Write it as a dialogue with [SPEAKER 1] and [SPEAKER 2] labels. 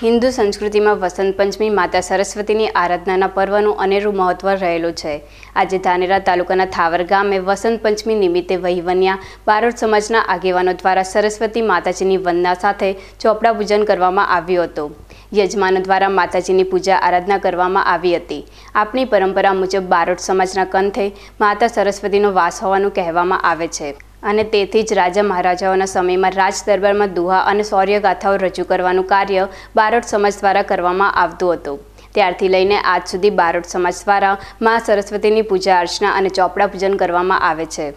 [SPEAKER 1] હિન્દુ સંસ્કૃતિમાં વસંત પંચમી માતા સરસ્વતીની આરાધનાના પર્વનું અનેરું મહત્વ રહેલું છે આજે ધાનેરા તાલુકાના થાવર ગામે વસંત પંચમી નિમિત્તે વહીવન્યા બારોટ સમાજના આગેવાનો દ્વારા સરસ્વતી માતાજીની વંદના સાથે ચોપડા પૂજન કરવામાં આવ્યું હતું યજમાનો દ્વારા માતાજીની પૂજા આરાધના કરવામાં આવી હતી આપણી પરંપરા મુજબ બારોટ સમાજના કંઠે માતા સરસ્વતીનો વાસ હોવાનું કહેવામાં આવે છે અને તેથી જ રાજા મહારાજાઓના સમયમાં રાજ દરબારમાં દુહા અને શૌર્યગાથાઓ રજૂ કરવાનું કાર્ય બારોટ સમાજ દ્વારા કરવામાં આવતું હતું ત્યારથી લઈને આજ સુધી બારોટ સમાજ દ્વારા મા સરસ્વતીની પૂજા અર્ચના અને ચોપડા પૂજન કરવામાં આવે છે